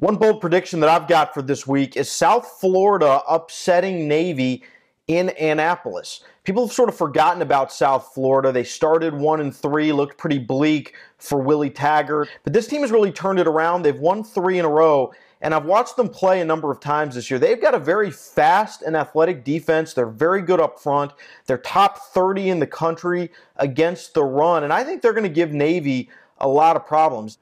One bold prediction that I've got for this week is South Florida upsetting Navy in Annapolis. People have sort of forgotten about South Florida. They started one and three, looked pretty bleak for Willie Taggart, but this team has really turned it around. They've won three in a row, and I've watched them play a number of times this year. They've got a very fast and athletic defense. They're very good up front. They're top 30 in the country against the run, and I think they're going to give Navy a lot of problems.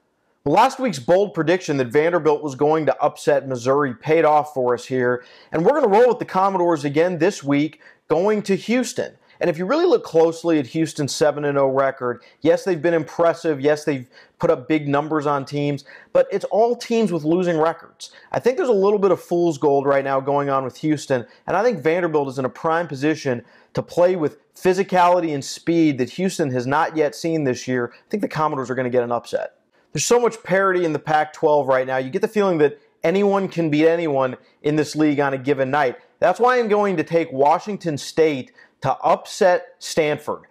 Last week's bold prediction that Vanderbilt was going to upset Missouri paid off for us here, and we're going to roll with the Commodores again this week, going to Houston. And if you really look closely at Houston's 7 0 record, yes, they've been impressive. Yes, they've put up big numbers on teams, but it's all teams with losing records. I think there's a little bit of fool's gold right now going on with Houston, and I think Vanderbilt is in a prime position to play with physicality and speed that Houston has not yet seen this year. I think the Commodores are going to get an upset. There's so much parity in the Pac 12 right now. You get the feeling that anyone can beat anyone in this league on a given night. That's why I'm going to take Washington State to upset Stanford.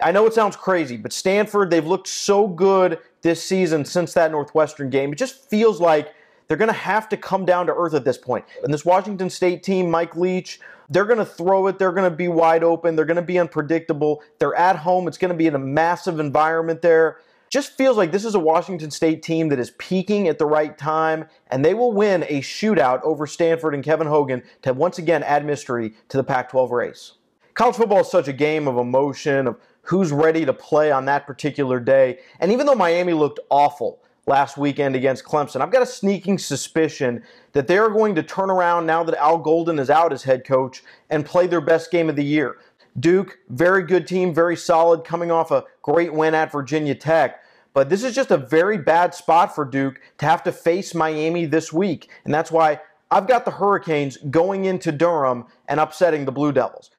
I know it sounds crazy, but Stanford, they've looked so good this season since that Northwestern game. It just feels like they're going to have to come down to earth at this point. And this Washington State team, Mike Leach, they're going to throw it. They're going to be wide open. They're going to be unpredictable. They're at home. It's going to be in a massive environment there just feels like this is a Washington State team that is peaking at the right time, and they will win a shootout over Stanford and Kevin Hogan to once again add mystery to the Pac 12 race. College football is such a game of emotion, of who's ready to play on that particular day. And even though Miami looked awful last weekend against Clemson, I've got a sneaking suspicion that they are going to turn around now that Al Golden is out as head coach and play their best game of the year. Duke, very good team, very solid, coming off a great win at Virginia Tech. But this is just a very bad spot for Duke to have to face Miami this week. And that's why I've got the Hurricanes going into Durham and upsetting the Blue Devils.